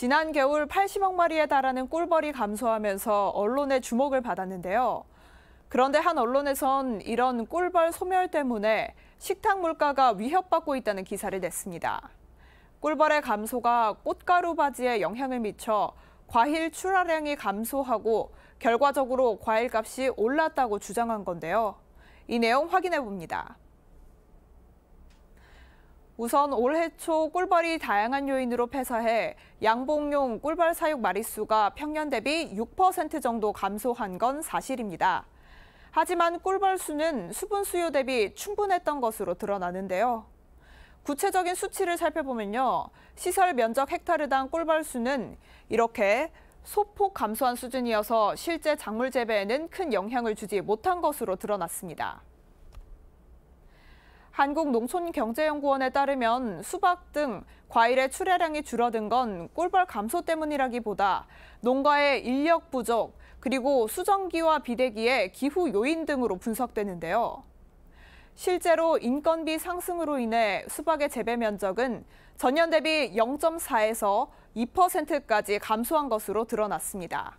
지난 겨울 80억 마리에 달하는 꿀벌이 감소하면서 언론의 주목을 받았는데요. 그런데 한 언론에선 이런 꿀벌 소멸 때문에 식탁 물가가 위협받고 있다는 기사를 냈습니다. 꿀벌의 감소가 꽃가루 바지에 영향을 미쳐 과일 출하량이 감소하고 결과적으로 과일값이 올랐다고 주장한 건데요. 이 내용 확인해 봅니다. 우선 올해 초 꿀벌이 다양한 요인으로 폐사해 양봉용 꿀벌 사육 마릿수가 평년 대비 6% 정도 감소한 건 사실입니다. 하지만 꿀벌 수는 수분 수요 대비 충분했던 것으로 드러나는데요. 구체적인 수치를 살펴보면요. 시설 면적 헥타르당 꿀벌 수는 이렇게 소폭 감소한 수준이어서 실제 작물 재배에는 큰 영향을 주지 못한 것으로 드러났습니다. 한국농촌경제연구원에 따르면 수박 등 과일의 출하량이 줄어든 건 꿀벌 감소 때문이라기보다 농가의 인력 부족, 그리고 수정기와 비대기의 기후 요인 등으로 분석되는데요. 실제로 인건비 상승으로 인해 수박의 재배 면적은 전년 대비 0.4에서 2%까지 감소한 것으로 드러났습니다.